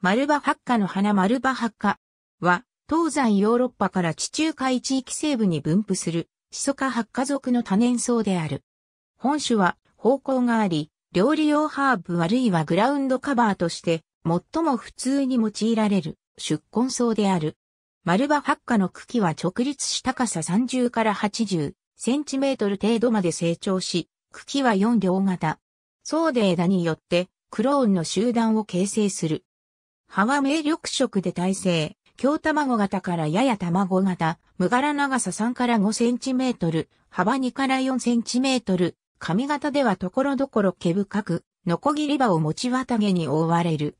マルバハッカの花マルバハッカは、東西ヨーロッパから地中海地域西部に分布する、シソカハッカ属の多年草である。本種は、方向があり、料理用ハーブあるいはグラウンドカバーとして、最も普通に用いられる、出根草である。マルバハッカの茎は直立し高さ30から80センチメートル程度まで成長し、茎は4両型。層で枝によってクローンの集団を形成する。葉は明緑色で耐性、京卵型からやや卵型、無柄長さ3から5センチメートル、幅2から4センチメートル、髪型ではところどころ毛深く、ノコギリ刃を持ち綿毛に覆われる。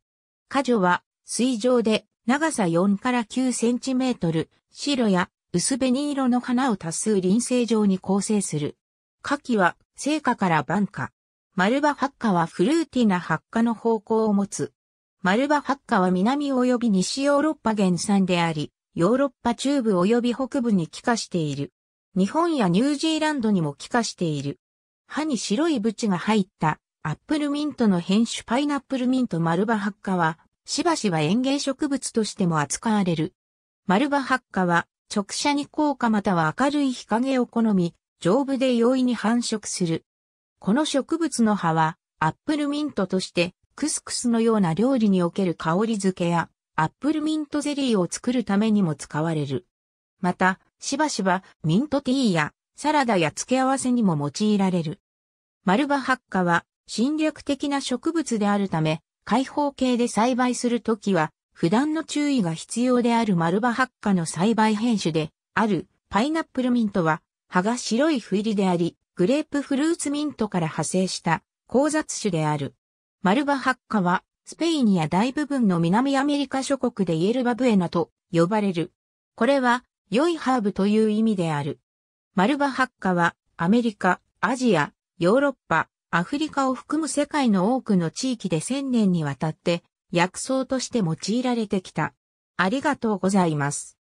果樹は水上で長さ4から9センチメートル、白や薄紅色の花を多数輪生状に構成する。花期は生花から晩花。丸葉発花はフルーティーな発花の方向を持つ。マルバハッカは南及び西ヨーロッパ原産であり、ヨーロッパ中部及び北部に帰化している。日本やニュージーランドにも帰化している。歯に白いブチが入ったアップルミントの変種パイナップルミントマルバハッカは、しばしば園芸植物としても扱われる。マルバハッカは、直射に効果または明るい日陰を好み、丈夫で容易に繁殖する。この植物の葉は、アップルミントとして、クスクスのような料理における香り付けや、アップルミントゼリーを作るためにも使われる。また、しばしばミントティーやサラダや付け合わせにも用いられる。マルバハッカは侵略的な植物であるため、開放形で栽培するときは、普段の注意が必要であるマルバハッカの栽培編種で、あるパイナップルミントは、葉が白い斑入りであり、グレープフルーツミントから派生した交雑種である。マルバハッカは、スペインや大部分の南アメリカ諸国でイエルバブエナと呼ばれる。これは、良いハーブという意味である。マルバハッカは、アメリカ、アジア、ヨーロッパ、アフリカを含む世界の多くの地域で千年にわたって、薬草として用いられてきた。ありがとうございます。